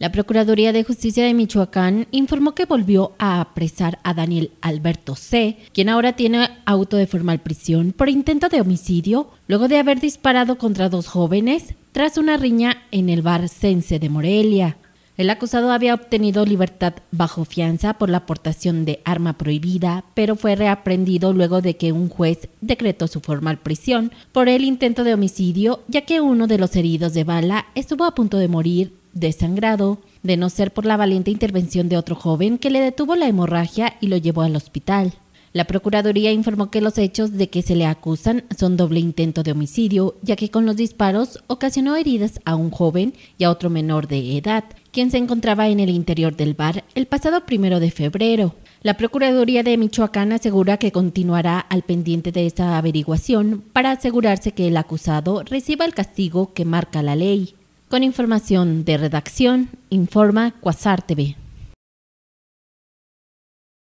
La Procuraduría de Justicia de Michoacán informó que volvió a apresar a Daniel Alberto C., quien ahora tiene auto de formal prisión por intento de homicidio, luego de haber disparado contra dos jóvenes tras una riña en el bar Sense de Morelia. El acusado había obtenido libertad bajo fianza por la aportación de arma prohibida, pero fue reaprendido luego de que un juez decretó su formal prisión por el intento de homicidio, ya que uno de los heridos de bala estuvo a punto de morir desangrado, de no ser por la valiente intervención de otro joven que le detuvo la hemorragia y lo llevó al hospital. La Procuraduría informó que los hechos de que se le acusan son doble intento de homicidio, ya que con los disparos ocasionó heridas a un joven y a otro menor de edad, quien se encontraba en el interior del bar el pasado primero de febrero. La Procuraduría de Michoacán asegura que continuará al pendiente de esta averiguación para asegurarse que el acusado reciba el castigo que marca la ley. Con información de redacción, informa Cuasar TV.